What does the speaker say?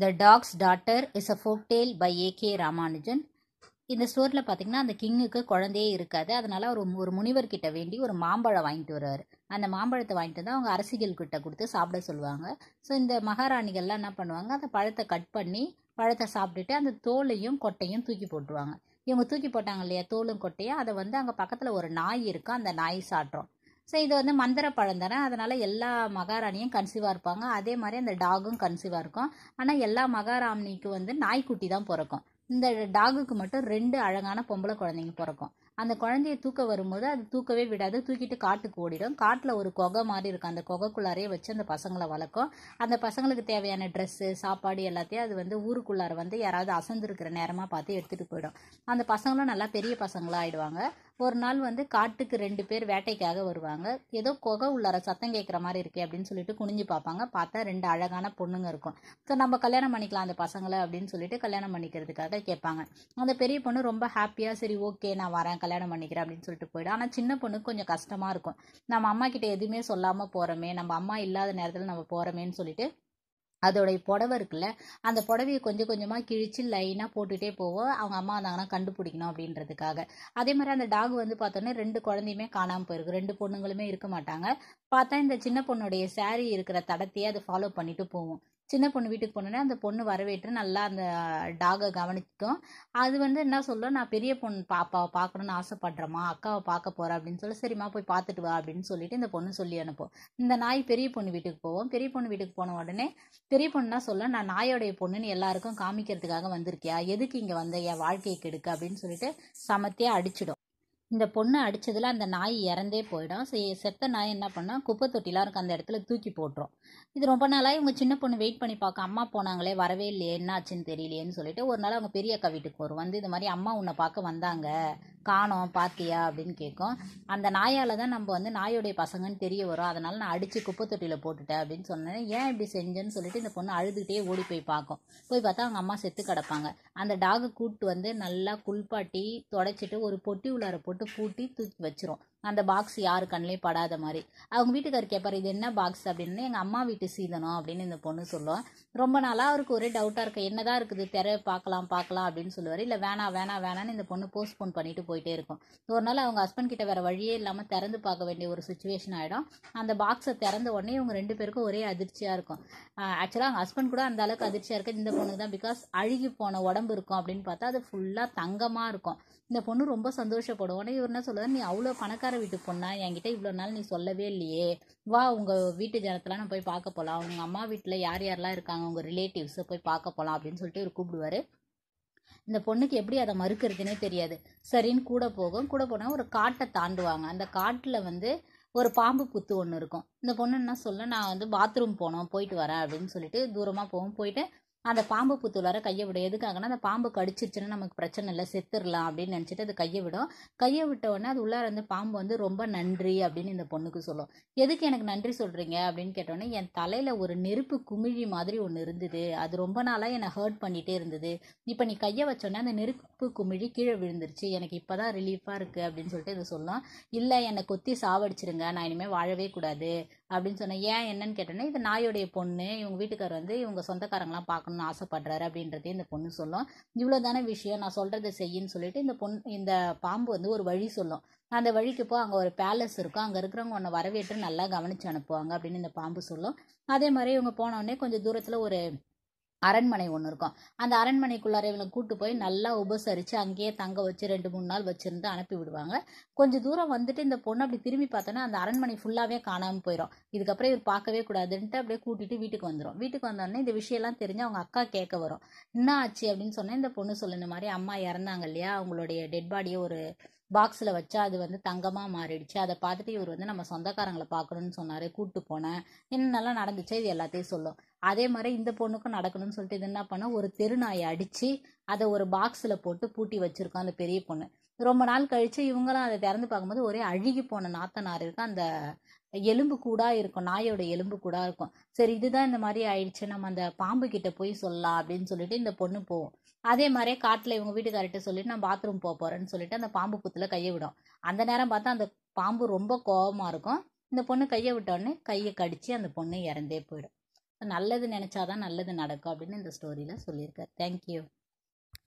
the dog's daughter is a folktale by A K Ramanujan இந்த ஸ்டோரில் பார்த்திங்கன்னா அந்த கிங்குக்கு குழந்தையே இருக்காது அதனால் அவர் ஒரு முனிவர்கிட்ட வேண்டி ஒரு மாம்பழம் வாங்கிட்டு வருவார் அந்த மாம்பழத்தை வாங்கிட்டு வந்து அவங்க அரசிகள் கிட்ட கொடுத்து சாப்பிட சொல்லுவாங்க ஸோ இந்த மகாராணிகள்லாம் என்ன பண்ணுவாங்க அந்த பழத்தை கட் பண்ணி பழத்தை சாப்பிட்டுட்டு அந்த தோலையும் கொட்டையும் தூக்கி போட்டுருவாங்க இவங்க தூக்கி போட்டாங்க இல்லையா தோலும் கொட்டையும் அதை வந்து அங்கே பக்கத்தில் ஒரு நாய் இருக்கும் அந்த நாய் சாட்டுறோம் ஸோ இது வந்து மந்திர பழம் தானே அதனால் எல்லா மகாராணியும் கன்சீவாக இருப்பாங்க அதே மாதிரி அந்த டாகும் கன்சீவாக இருக்கும் ஆனால் எல்லா மகாராணிக்கு வந்து நாய்க்குட்டி தான் பிறக்கும் இந்த டாகுக்கு மட்டும் ரெண்டு அழகான பொம்பளை குழந்தைங்க பிறக்கும் அந்த குழந்தைய தூக்க வரும்போது அது தூக்கவே விடாது தூக்கிட்டு காட்டுக்கு ஓடிடும் காட்டில் ஒரு கொகை மாதிரி இருக்கும் அந்த கொகைக்குள்ளாரையே வச்சு அந்த பசங்களை வளர்க்கும் அந்த பசங்களுக்கு தேவையான ட்ரெஸ்ஸு சாப்பாடு எல்லாத்தையும் அது வந்து ஊருக்குள்ளார வந்து யாராவது அசந்துருக்கிற நேரமாக பார்த்து எடுத்துகிட்டு போயிடும் அந்த பசங்களும் நல்லா பெரிய பசங்களாக ஆகிடுவாங்க ஒரு நாள் வந்து காட்டுக்கு ரெண்டு பேர் வேட்டைக்காக வருவாங்க ஏதோ கொகை உள்ளார சத்தம் கேட்குற மாதிரி இருக்கே அப்படின்னு சொல்லிட்டு குனிஞ்சு பார்ப்பாங்க பார்த்தா ரெண்டு அழகான பொண்ணுங்க இருக்கும் ஸோ நம்ம கல்யாணம் பண்ணிக்கலாம் அந்த பசங்களை அப்படின்னு சொல்லிட்டு கல்யாணம் பண்ணிக்கிறதுக்காக கேட்பாங்க அந்த பெரிய பொண்ணு ரொம்ப ஹாப்பியாக சரி ஓகே நான் வரேன் கல்யாணம் பண்ணிக்கிறேன் அப்படின்னு சொல்லிட்டு போயிடும் ஆனால் சின்ன பொண்ணுக்கு கொஞ்சம் கஷ்டமாக இருக்கும் நம்ம அம்மா கிட்ட எதுவுமே சொல்லாமல் போகிறோமே நம்ம அம்மா இல்லாத நேரத்தில் நம்ம போகிறோமேன்னு சொல்லிட்டு அதோடைய புடவை இருக்குல்ல அந்த புடவையை கொஞ்சம் கொஞ்சமாக கிழிச்சு லைனாக போட்டுகிட்டே போவோம் அவங்க அம்மா வந்தாங்கன்னா கண்டுபிடிக்கணும் அப்படின்றதுக்காக அதே மாதிரி அந்த டாக் வந்து பார்த்தோன்னே ரெண்டு குழந்தையுமே காணாமல் போயிருக்கு ரெண்டு பொண்ணுங்களுமே இருக்க மாட்டாங்க பார்த்தா இந்த சின்ன பொண்ணுடைய சாரி இருக்கிற தடத்தையே அதை ஃபாலோ பண்ணிட்டு போவோம் சின்ன பொண்ணு வீட்டுக்கு போனோடனே அந்த பொண்ணு வரவேற்று நல்லா அந்த டாகை கவனிக்கும் அது வந்து என்ன சொல்ல நான் பெரிய பொண்ணு பாப்பாவை பார்க்கணுன்னு ஆசைப்படுறேம்மா அக்காவை பார்க்க போகிறேன் அப்படின்னு சொல்லி சரிம்மா போய் பார்த்துட்டு வா அப்படின்னு சொல்லிட்டு இந்த பொண்ணு சொல்லி அனுப்போம் இந்த நாய் பெரிய பொண்ணு வீட்டுக்கு போவோம் பெரிய பொண்ணு வீட்டுக்கு போன உடனே பெரிய பொண்ணுனா சொல்ல நான் நாயோடைய பொண்ணுன்னு எல்லாருக்கும் காமிக்கிறதுக்காக வந்திருக்கியா எதுக்கு இங்கே வந்த என் வாழ்க்கையை கெடுக்க அப்படின்னு சொல்லிட்டு சமத்தையே அடிச்சிடும் இந்த பொண்ணை அடித்ததில் அந்த நாய் இறந்தே போயிடும் செத்த நாய் என்ன பண்ணால் குப்பை தொட்டிலாம் இருக்கும் அந்த இடத்துல தூக்கி போட்டுரும் இது ரொம்ப நாளாக இவங்க சின்ன பொண்ணு வெயிட் பண்ணி பார்க்க அம்மா போனாங்களே வரவே இல்லையே என்னாச்சுன்னு தெரியலையேன்னு சொல்லிட்டு ஒரு நாள் அவங்க பெரிய அக்கா வீட்டுக்கு வரும் வந்து இது மாதிரி அம்மா உன்னை பார்க்க வந்தாங்க காணோம் பார்த்தியா அப்படின்னு கேட்கும் அந்த நாயால் தான் நம்ம வந்து நாயோடைய பசங்கன்னு தெரிய வரும் அதனால் நான் அடித்து குப்பை தொட்டியில் போட்டுட்டேன் அப்படின்னு சொன்னேன் ஏன் இப்படி செஞ்சேன்னு சொல்லிட்டு இந்த பொண்ணு அழுதுகிட்டே ஓடி போய் பார்க்கும் போய் பார்த்தா அவங்க அம்மா செத்து கிடப்பாங்க அந்த டாகை கூப்பிட்டு வந்து நல்லா குளிப்பாட்டி தொடச்சிட்டு ஒரு பொட்டி உள்ளார போட்டு போட்டு பூட்டி தூக்கி வச்சிரும் அந்த பாக்ஸ் யாரு கண்ணிலையும் படாத மாதிரி அவங்க வீட்டுக்கார் கேட்பார் இது என்ன பாக்ஸ் அப்படின்னு எங்கள் அம்மா வீட்டு சீதனம் அப்படின்னு இந்த பொண்ணு சொல்லுவோம் ரொம்ப நாளாக அவருக்கு ஒரே டவுட்டாக இருக்குது என்னதான் இருக்குது திரை பார்க்கலாம் பார்க்கலாம் அப்படின்னு சொல்லுவார் இல்லை வேணாம் வேணாம் வேணான்னு இந்த பொண்ணு போஸ்ட்போன் பண்ணிட்டு போயிட்டே இருக்கும் ஒரு நாள் அவங்க ஹஸ்பண்ட் கிட்ட வேறு வழியே இல்லாமல் திறந்து பார்க்க வேண்டிய ஒரு சுச்சுவேஷன் ஆகிடும் அந்த பாக்ஸை திறந்த உடனே இவங்க ரெண்டு பேருக்கும் ஒரே அதிர்ச்சியாக இருக்கும் ஆக்சுவலாக அவங்க ஹஸ்பண்ட் கூட அந்த அளவுக்கு அதிர்ச்சியாக இருக்குது இந்த பொண்ணுக்கு தான் பிகாஸ் அழுகி போன உடம்பு இருக்கும் அப்படின்னு பார்த்தா அது ஃபுல்லாக தங்கமாக இருக்கும் இந்த பொண்ணு ரொம்ப சந்தோஷப்படும் உடனே இவர் என்ன சொல்லுவார் நீ அவ்வளோ பணக்கார வீட்டுக்கு வீட்டு பொண்ணா என்கிட்ட இவ்வளோ நாள் நீ சொல்லவே இல்லையே வா உங்கள் வீட்டு ஜனத்தெலாம் நான் போய் பார்க்க போகலாம் உங்கள் அம்மா வீட்டில் யார் யாரெல்லாம் இருக்காங்க உங்கள் ரிலேட்டிவ்ஸை போய் பார்க்க போகலாம் அப்படின்னு சொல்லிட்டு இவர் கூப்பிடுவார் இந்த பொண்ணுக்கு எப்படி அதை மறுக்கிறதுனே தெரியாது சரின்னு கூட போகும் கூட போனால் ஒரு காட்டை தாண்டுவாங்க அந்த காட்டில் வந்து ஒரு பாம்பு புத்து ஒன்று இருக்கும் இந்த பொண்ணு என்ன சொல்ல நான் வந்து பாத்ரூம் போனோம் போயிட்டு வரேன் அப்படின்னு சொல்லிட்டு தூரமாக போகும் போயிட்டு அந்த பாம்பு வர கையை விடும் எதுக்காகனா அந்த பாம்பு கடிச்சிருச்சுன்னா நமக்கு பிரச்சனை இல்லை செத்துடலாம் அப்படின்னு நினச்சிட்டு அது கையை விடும் கையை விட்ட உடனே அது உள்ளார வந்து பாம்பு வந்து ரொம்ப நன்றி அப்படின்னு இந்த பொண்ணுக்கு சொல்லும் எதுக்கு எனக்கு நன்றி சொல்கிறீங்க அப்படின்னு கேட்டோடனே என் தலையில் ஒரு நெருப்பு குமிழி மாதிரி ஒன்று இருந்தது அது ரொம்ப நாளாக என்னை ஹர்ட் பண்ணிகிட்டே இருந்தது இப்போ நீ கையை வச்சோடனே அந்த நெருப்பு குமிழி கீழே விழுந்துருச்சு எனக்கு இப்போ தான் ரிலீஃபாக இருக்குது அப்படின்னு சொல்லிட்டு இது சொல்லலாம் இல்லை என்னை கொத்தி சாவடிச்சிருங்க நான் இனிமேல் வாழவே கூடாது அப்படின்னு சொன்னேன் ஏன் என்னன்னு கேட்டோன்னா இது நாயுடைய பொண்ணு இவங்க வீட்டுக்கார் வந்து இவங்க சொந்தக்காரங்களாம் பார்க்கணும்னு ஆசைப்படுறாரு அப்படின்றதே இந்த பொண்ணு சொல்லும் இவ்வளோ தானே விஷயம் நான் சொல்கிறத செய்யின்னு சொல்லிட்டு இந்த பொண் இந்த பாம்பு வந்து ஒரு வழி சொல்லும் அந்த வழிக்கு போ அங்கே ஒரு பேலஸ் இருக்கும் அங்கே இருக்கிறவங்க உன்னை வரவேற்று நல்லா கவனித்து அனுப்புவாங்க அப்படின்னு இந்த பாம்பு சொல்லும் அதே மாதிரி இவங்க போனோடனே கொஞ்சம் தூரத்தில் ஒரு அரண்மனை ஒன்று இருக்கும் அந்த அரண்மனைக்குள்ளார இவங்களை கூட்டு போய் நல்லா உபசரித்து அங்கேயே தங்க வச்சு ரெண்டு மூணு நாள் வச்சுருந்து அனுப்பி விடுவாங்க கொஞ்சம் தூரம் வந்துட்டு இந்த பொண்ணு அப்படி திரும்பி பார்த்தோன்னா அந்த அரண்மனை ஃபுல்லாகவே காணாமல் போயிடும் இதுக்கப்புறம் இவர் பார்க்கவே கூடாதுன்ட்டு அப்படியே கூட்டிகிட்டு வீட்டுக்கு வந்துடும் வீட்டுக்கு வந்தோடனே இந்த விஷயம்லாம் தெரிஞ்சு அவங்க அக்கா கேட்க வரும் என்ன ஆச்சு அப்படின்னு சொன்னால் இந்த பொண்ணு சொல்லுன மாதிரி அம்மா இறந்தாங்க இல்லையா அவங்களுடைய டெட் பாடியை ஒரு பாக்ஸில் வச்சா அது வந்து தங்கமாக மாறிடுச்சு அதை பார்த்துட்டு இவர் வந்து நம்ம சொந்தக்காரங்களை பார்க்கணுன்னு சொன்னார் கூப்பிட்டு போனேன் என்னென்னலாம் நடந்துச்சு இது எல்லாத்தையும் சொல்லும் அதே மாதிரி இந்த பொண்ணுக்கும் நடக்கணும்னு சொல்லிட்டு இது என்ன பண்ண ஒரு தெருநாயை அடித்து அதை ஒரு பாக்ஸில் போட்டு பூட்டி வச்சுருக்கோம் அந்த பெரிய பொண்ணு ரொம்ப நாள் கழித்து இவங்களாம் அதை திறந்து பார்க்கும்போது ஒரே அழுகி போன நாத்தனார் இருக்கு அந்த எலும்பு கூடா இருக்கும் நாயோட எலும்பு கூடா இருக்கும் சரி இதுதான் இந்த மாதிரி ஆயிடுச்சு நம்ம அந்த பாம்பு கிட்ட போய் சொல்லலாம் அப்படின்னு சொல்லிட்டு இந்த பொண்ணு போவோம் அதே மாதிரியே காட்டில் இவங்க வீட்டுக்கார்ட்ட சொல்லிட்டு நான் பாத்ரூம் போக போறேன்னு சொல்லிட்டு அந்த பாம்பு புத்துல கையை விடும் அந்த நேரம் பார்த்தா அந்த பாம்பு ரொம்ப கோபமா இருக்கும் இந்த பொண்ணு கையை விட்டோடனே கையை கடிச்சு அந்த பொண்ணு இறந்தே போயிடும் நல்லது நினைச்சாதான் நல்லது நடக்கும் அப்படின்னு இந்த ஸ்டோரியில் சொல்லியிருக்காரு தேங்க்யூ